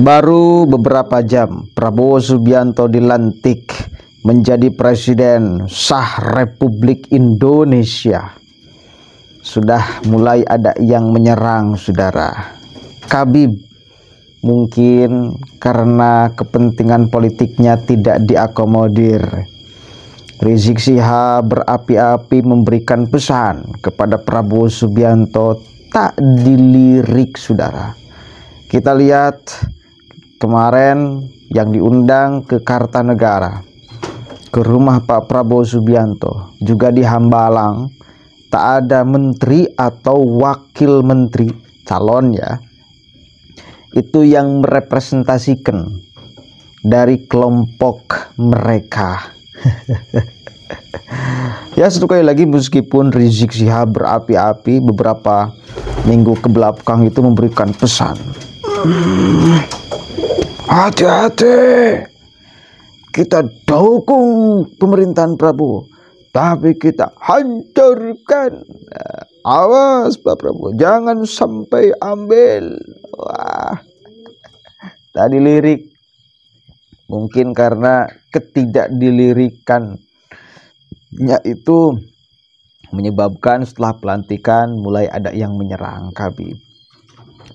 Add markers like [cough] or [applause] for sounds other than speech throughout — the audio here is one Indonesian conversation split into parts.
Baru beberapa jam Prabowo Subianto dilantik menjadi presiden sah Republik Indonesia. Sudah mulai ada yang menyerang saudara. Kabib mungkin karena kepentingan politiknya tidak diakomodir. Rizik Syihab berapi-api memberikan pesan kepada Prabowo Subianto tak dilirik saudara kita lihat kemarin yang diundang ke Kartanegara ke rumah Pak Prabowo Subianto juga di Hambalang tak ada menteri atau wakil menteri calon ya itu yang merepresentasikan dari kelompok mereka [laughs] ya satu kali lagi meskipun Rizik Sihab berapi-api beberapa minggu kebelakang itu memberikan pesan Hati-hati. Kita dukung pemerintahan Prabowo, tapi kita hancurkan. Awas Pak Prabowo, jangan sampai ambil. Wah. Tadi lirik mungkin karena ketidakdilirikan itu menyebabkan setelah pelantikan mulai ada yang menyerang Habib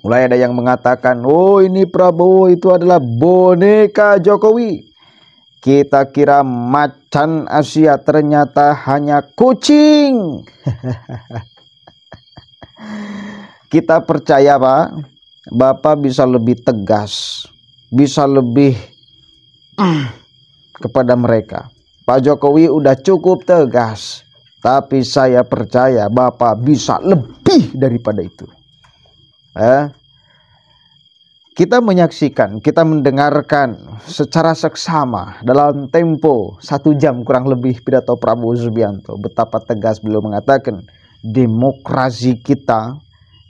Mulai ada yang mengatakan, oh ini Prabowo itu adalah boneka Jokowi. Kita kira macan Asia ternyata hanya kucing. [laughs] Kita percaya Pak, Bapak bisa lebih tegas, bisa lebih [clears throat] kepada mereka. Pak Jokowi udah cukup tegas, tapi saya percaya Bapak bisa lebih daripada itu eh, kita menyaksikan, kita mendengarkan secara seksama dalam tempo satu jam kurang lebih pidato Prabowo Subianto betapa tegas beliau mengatakan demokrasi kita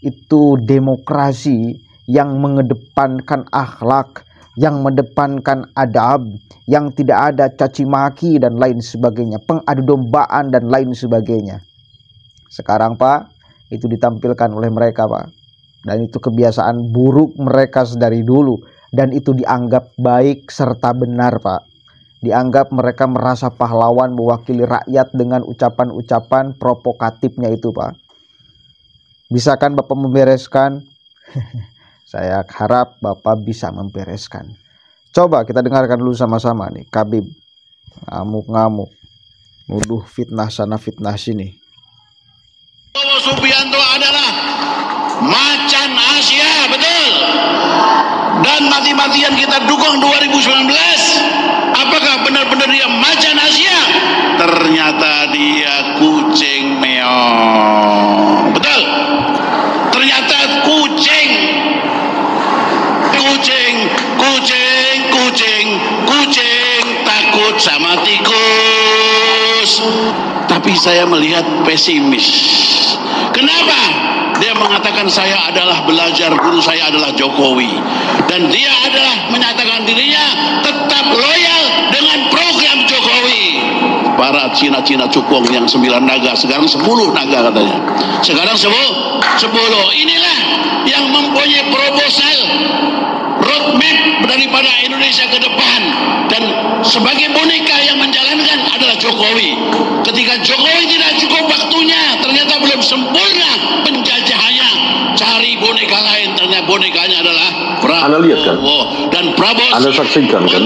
itu demokrasi yang mengedepankan akhlak, yang mendepankan adab, yang tidak ada caci maki dan lain sebagainya, pengadu dombaan dan lain sebagainya. Sekarang Pak, itu ditampilkan oleh mereka Pak dan itu kebiasaan buruk mereka dari dulu dan itu dianggap baik serta benar Pak. Dianggap mereka merasa pahlawan mewakili rakyat dengan ucapan-ucapan provokatifnya itu Pak. Bisa kan Bapak membereskan? [laughs] Saya harap Bapak bisa membereskan. Coba kita dengarkan dulu sama-sama nih Kabib. Ngamuk-ngamuk. Nuduh fitnah sana fitnah sini. Subianto adalah macan Asia betul dan mati-matian kita dukung 2019 apakah benar-benar dia macan Asia ternyata dia kucing meong betul ternyata kucing kucing kucing kucing kucing takut sama tikus tapi saya melihat pesimis mengatakan saya adalah belajar guru saya adalah Jokowi dan dia adalah menyatakan dirinya tetap loyal dengan program Jokowi para Cina-Cina cukong yang sembilan naga sekarang sepuluh naga katanya sekarang sepuluh sepuluh inilah yang mempunyai proposal roadmap daripada Indonesia ke depan dan sebagai boneka yang menjalankan adalah Jokowi ketika Jokowi tidak cukup waktunya ternyata belum sempurna bonekanya adalah Prabowo. Anda lihat kan? Oh, dan Prabowo Anda saksikan kan?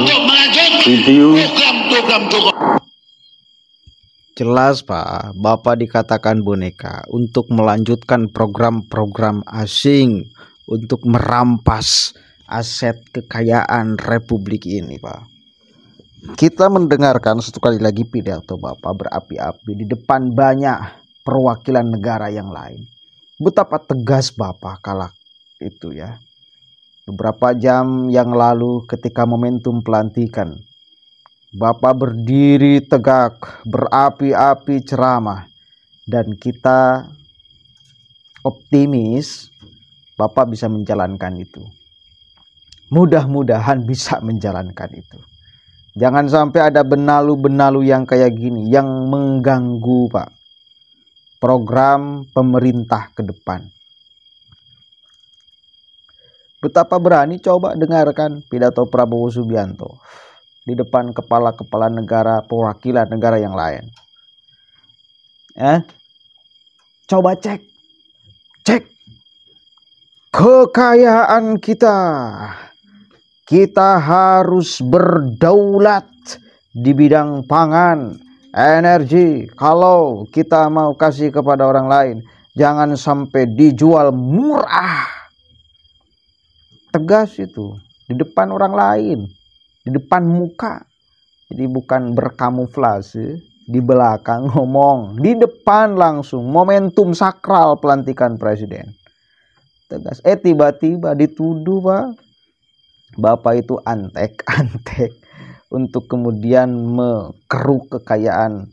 video program program program. Jelas Pak, Bapak dikatakan boneka untuk melanjutkan program-program asing untuk merampas aset kekayaan Republik ini Pak. Kita mendengarkan satu kali lagi pidato Bapak berapi-api di depan banyak perwakilan negara yang lain. Betapa tegas Bapak kalah itu ya. Beberapa jam yang lalu ketika momentum pelantikan, Bapak berdiri tegak, berapi-api ceramah dan kita optimis Bapak bisa menjalankan itu. Mudah-mudahan bisa menjalankan itu. Jangan sampai ada benalu-benalu yang kayak gini yang mengganggu, Pak. Program pemerintah ke depan. Betapa berani coba dengarkan pidato Prabowo Subianto di depan kepala-kepala negara perwakilan negara yang lain. Eh? Coba cek. Cek. Kekayaan kita. Kita harus berdaulat di bidang pangan, energi. Kalau kita mau kasih kepada orang lain, jangan sampai dijual murah tegas itu di depan orang lain, di depan muka. Jadi bukan berkamuflase, di belakang [laughs] ngomong, di depan langsung momentum sakral pelantikan presiden. Tegas. Eh tiba-tiba dituduh, Pak. Bapak itu antek-antek [laughs] untuk kemudian mengeruk kekayaan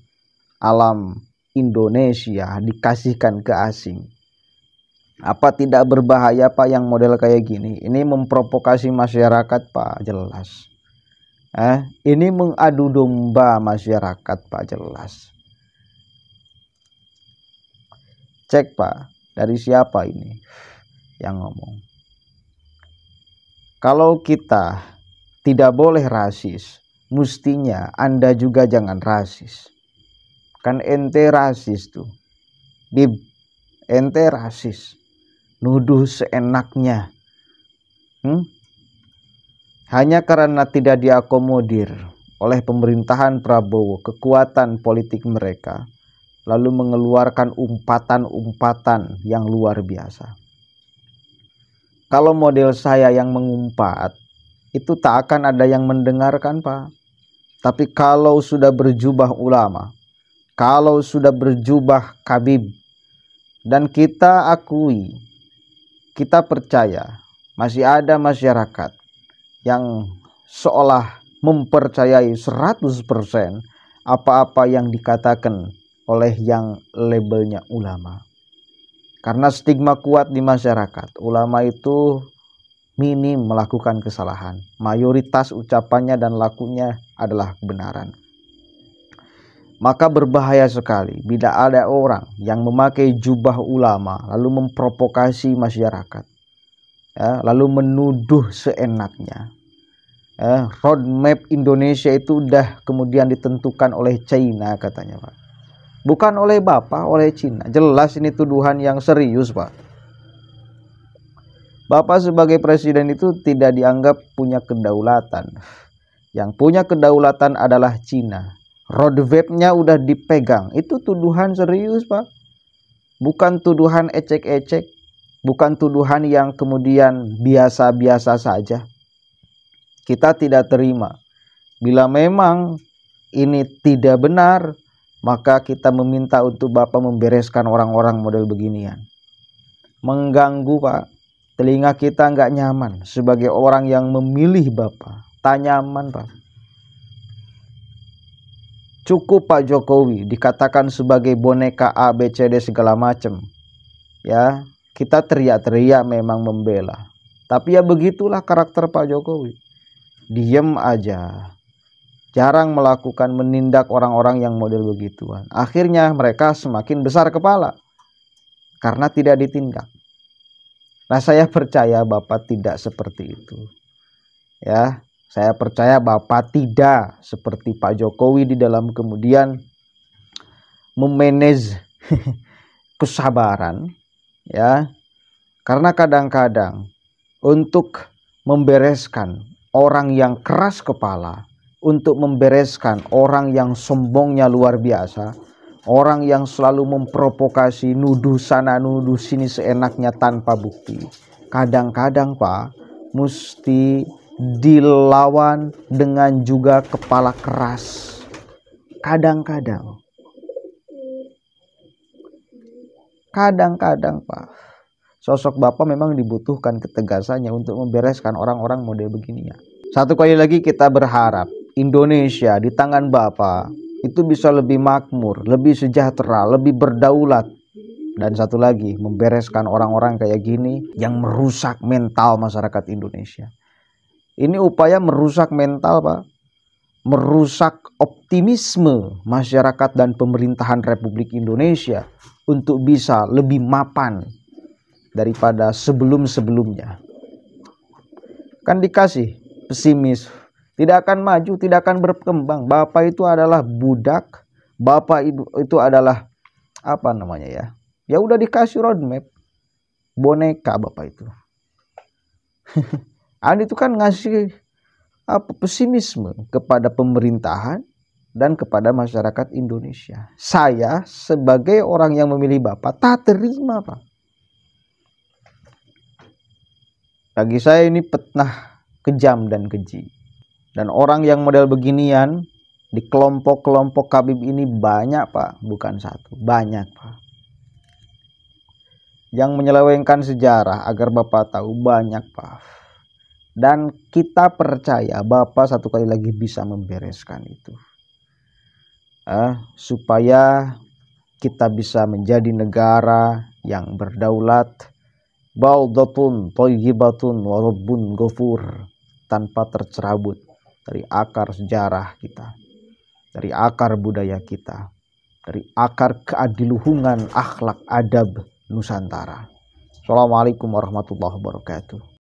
alam Indonesia dikasihkan ke asing apa tidak berbahaya Pak yang model kayak gini? Ini memprovokasi masyarakat Pak, jelas. Eh, ini mengadu domba masyarakat Pak, jelas. Cek Pak, dari siapa ini yang ngomong? Kalau kita tidak boleh rasis, mestinya Anda juga jangan rasis. Kan ente rasis tuh. Bib, ente rasis nuduh seenaknya. Hmm? Hanya karena tidak diakomodir oleh pemerintahan Prabowo kekuatan politik mereka lalu mengeluarkan umpatan-umpatan yang luar biasa. Kalau model saya yang mengumpat itu tak akan ada yang mendengarkan, Pak. Tapi kalau sudah berjubah ulama, kalau sudah berjubah kabib dan kita akui kita percaya masih ada masyarakat yang seolah mempercayai 100% apa-apa yang dikatakan oleh yang labelnya ulama. Karena stigma kuat di masyarakat, ulama itu minim melakukan kesalahan. Mayoritas ucapannya dan lakunya adalah kebenaran. Maka berbahaya sekali bila ada orang yang memakai jubah ulama lalu memprovokasi masyarakat, ya, lalu menuduh seenaknya. Ya, roadmap Indonesia itu udah kemudian ditentukan oleh China katanya Pak. Bukan oleh Bapak, oleh China. Jelas ini tuduhan yang serius Pak. Bapak sebagai presiden itu tidak dianggap punya kedaulatan. Yang punya kedaulatan adalah Cina roadmap-nya udah dipegang itu tuduhan serius pak bukan tuduhan ecek-ecek bukan tuduhan yang kemudian biasa-biasa saja kita tidak terima bila memang ini tidak benar maka kita meminta untuk Bapak membereskan orang-orang model beginian mengganggu pak telinga kita nggak nyaman sebagai orang yang memilih Bapak. Tak nyaman Pak cukup Pak Jokowi dikatakan sebagai boneka ABCD segala macam. Ya, kita teriak-teriak memang membela. Tapi ya begitulah karakter Pak Jokowi. Diem aja. Jarang melakukan menindak orang-orang yang model begituan. Akhirnya mereka semakin besar kepala karena tidak ditindak. Nah, saya percaya Bapak tidak seperti itu. Ya, saya percaya Bapak tidak seperti Pak Jokowi di dalam kemudian memanage [laughs] kesabaran ya. Karena kadang-kadang untuk membereskan orang yang keras kepala, untuk membereskan orang yang sombongnya luar biasa, orang yang selalu memprovokasi nuduh sana nuduh sini seenaknya tanpa bukti. Kadang-kadang Pak mesti dilawan dengan juga kepala keras. Kadang-kadang, kadang-kadang, Pak, sosok Bapak memang dibutuhkan ketegasannya untuk membereskan orang-orang model begini ya. Satu kali lagi kita berharap Indonesia di tangan Bapak itu bisa lebih makmur, lebih sejahtera, lebih berdaulat. Dan satu lagi, membereskan orang-orang kayak gini yang merusak mental masyarakat Indonesia. Ini upaya merusak mental, Pak. Merusak optimisme masyarakat dan pemerintahan Republik Indonesia untuk bisa lebih mapan daripada sebelum-sebelumnya. Kan dikasih pesimis, tidak akan maju, tidak akan berkembang. Bapak itu adalah budak, Bapak itu, itu adalah apa namanya ya? Ya udah dikasih roadmap. Boneka Bapak itu. [laughs] Anies itu kan ngasih apa pesimisme kepada pemerintahan dan kepada masyarakat Indonesia. Saya sebagai orang yang memilih Bapak tak terima, Pak. Bagi saya ini petnah kejam dan keji. Dan orang yang model beginian di kelompok-kelompok Kabib ini banyak, Pak, bukan satu, banyak, Pak. Yang menyelewengkan sejarah agar Bapak tahu banyak, Pak dan kita percaya Bapak satu kali lagi bisa membereskan itu eh, supaya kita bisa menjadi negara yang berdaulat baldatun thayyibatun wa rabbun ghafur tanpa tercerabut dari akar sejarah kita dari akar budaya kita dari akar keadiluhungan akhlak adab Nusantara Assalamualaikum warahmatullahi wabarakatuh